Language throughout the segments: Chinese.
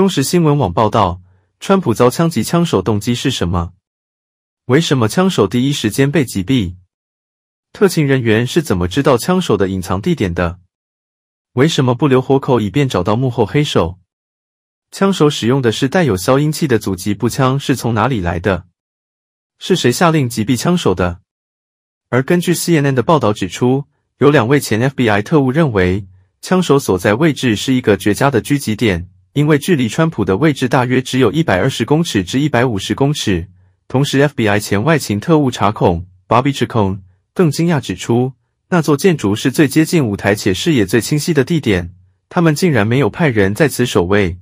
中时新闻网报道，川普遭枪击，枪手动机是什么？为什么枪手第一时间被击毙？特勤人员是怎么知道枪手的隐藏地点的？为什么不留活口，以便找到幕后黑手？枪手使用的是带有消音器的阻击步枪，是从哪里来的？是谁下令击毙枪手的？而根据 CNN 的报道指出，有两位前 FBI 特务认为，枪手所在位置是一个绝佳的狙击点。因为距离川普的位置大约只有一百二十公尺至一百五十公尺，同时 FBI 前外勤特务查孔 Chacon） 更惊讶指出，那座建筑是最接近舞台且视野最清晰的地点，他们竟然没有派人在此守卫。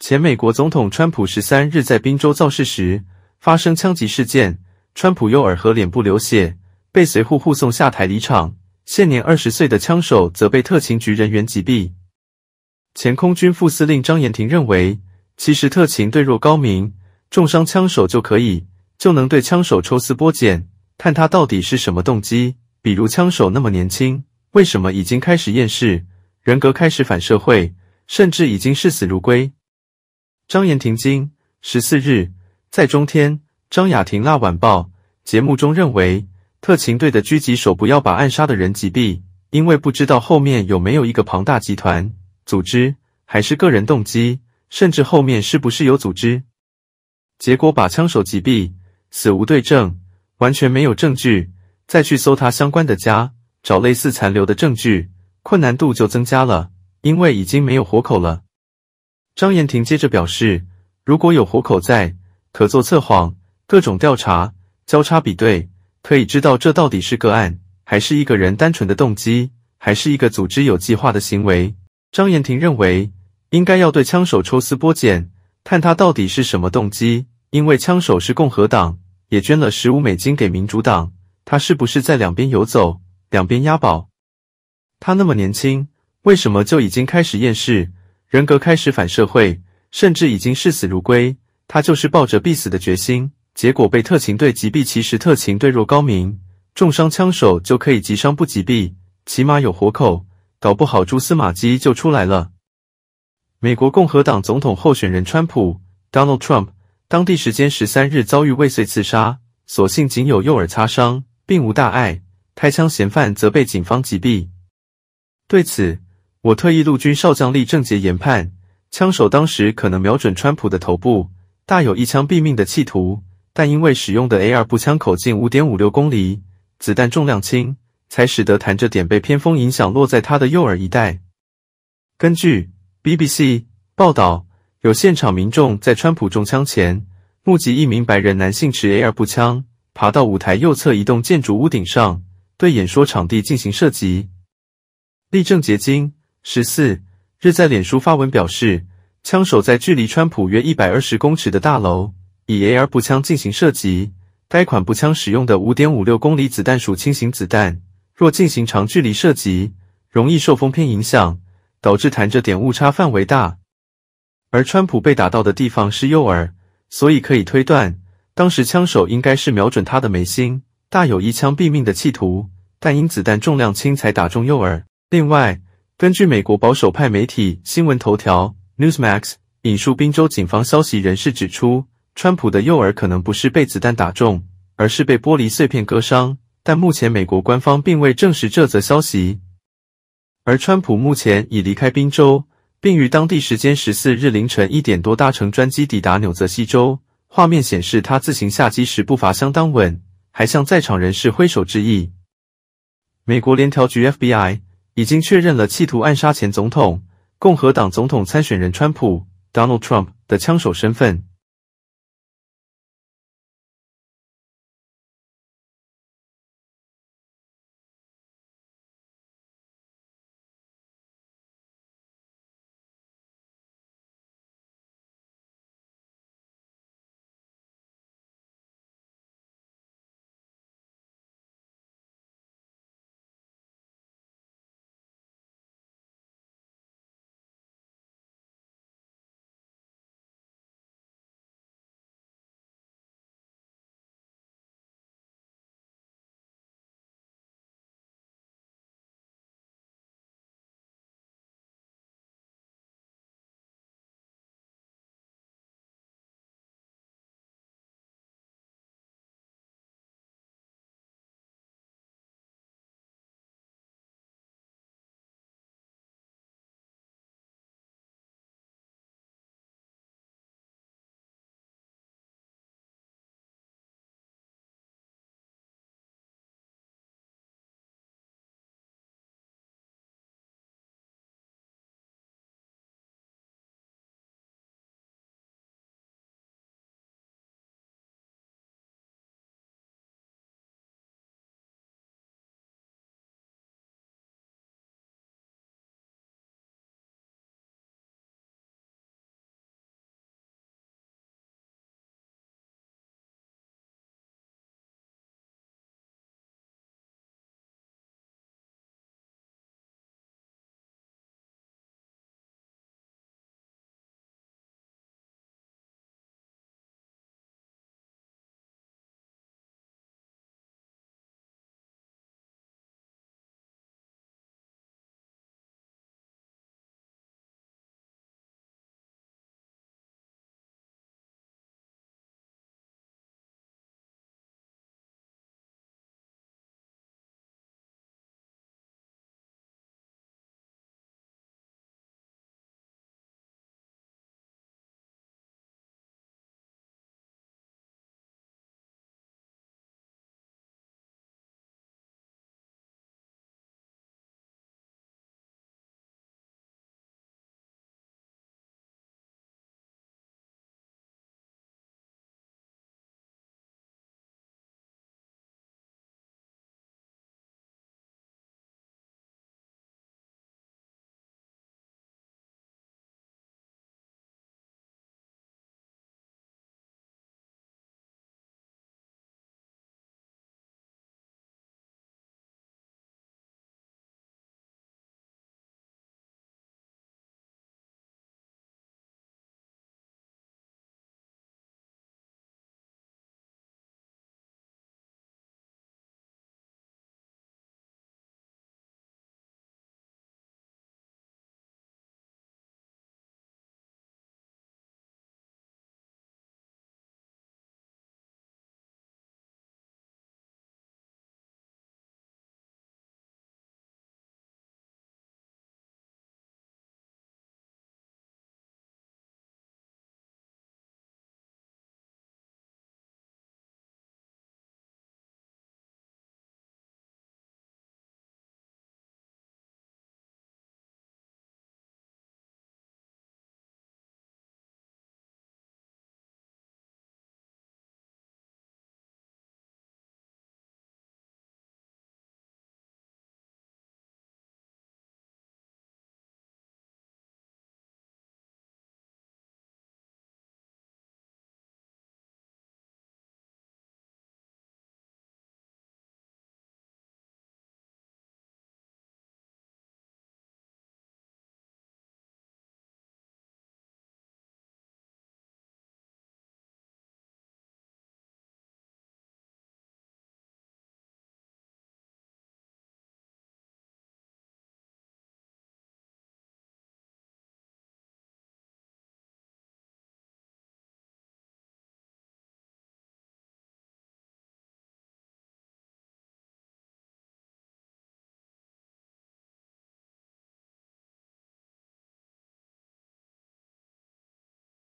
前美国总统川普十三日在宾州造势时发生枪击事件，川普右耳和脸部流血，被随护护送下台离场。现年二十岁的枪手则被特勤局人员击毙。前空军副司令张延廷认为，其实特勤队若高明，重伤枪手就可以，就能对枪手抽丝剥茧，看他到底是什么动机。比如枪手那么年轻，为什么已经开始厌世，人格开始反社会，甚至已经视死如归？张延廷经十四日在中天张雅婷那晚报节目中认为，特勤队的狙击手不要把暗杀的人击毙，因为不知道后面有没有一个庞大集团。组织还是个人动机，甚至后面是不是有组织？结果把枪手击毙，死无对证，完全没有证据，再去搜他相关的家，找类似残留的证据，困难度就增加了，因为已经没有活口了。张延廷接着表示，如果有活口在，可做测谎、各种调查、交叉比对，可以知道这到底是个案，还是一个人单纯的动机，还是一个组织有计划的行为。张延庭认为，应该要对枪手抽丝剥茧，探他到底是什么动机。因为枪手是共和党，也捐了十五美金给民主党，他是不是在两边游走，两边押宝？他那么年轻，为什么就已经开始厌世，人格开始反社会，甚至已经视死如归？他就是抱着必死的决心，结果被特勤队击毙。其实特勤队若高明，重伤枪手就可以击伤不击毙，起码有活口。搞不好蛛丝马迹就出来了。美国共和党总统候选人川普 （Donald Trump） 当地时间十三日遭遇未遂刺杀，所幸仅有右耳擦伤，并无大碍。开枪嫌犯则被警方击毙。对此，我退役陆军少将厉正杰研判，枪手当时可能瞄准川普的头部，大有一枪毙命的企图，但因为使用的 A.R 步枪口径五点五六公里，子弹重量轻。才使得弹着点被偏锋影响，落在他的右耳一带。根据 BBC 报道，有现场民众在川普中枪前，目击一名白人男性持 AR 步枪爬到舞台右侧一栋建筑屋顶上，对演说场地进行射击。立正结晶十四日在脸书发文表示，枪手在距离川普约一百二十公尺的大楼，以 AR 步枪进行射击。该款步枪使用的五点五六公里子弹属轻型子弹。若进行长距离射击，容易受风偏影响，导致弹着点误差范围大。而川普被打到的地方是右耳，所以可以推断，当时枪手应该是瞄准他的眉心，大有一枪毙命的企图。但因子弹重量轻，才打中右耳。另外，根据美国保守派媒体新闻头条 Newsmax 引述宾州警方消息人士指出，川普的右耳可能不是被子弹打中，而是被玻璃碎片割伤。但目前美国官方并未证实这则消息，而川普目前已离开宾州，并于当地时间十四日凌晨一点多搭乘专机抵达纽泽西州。画面显示他自行下机时步伐相当稳，还向在场人士挥手致意。美国联调局 FBI 已经确认了企图暗杀前总统、共和党总统参选人川普 （Donald Trump） 的枪手身份。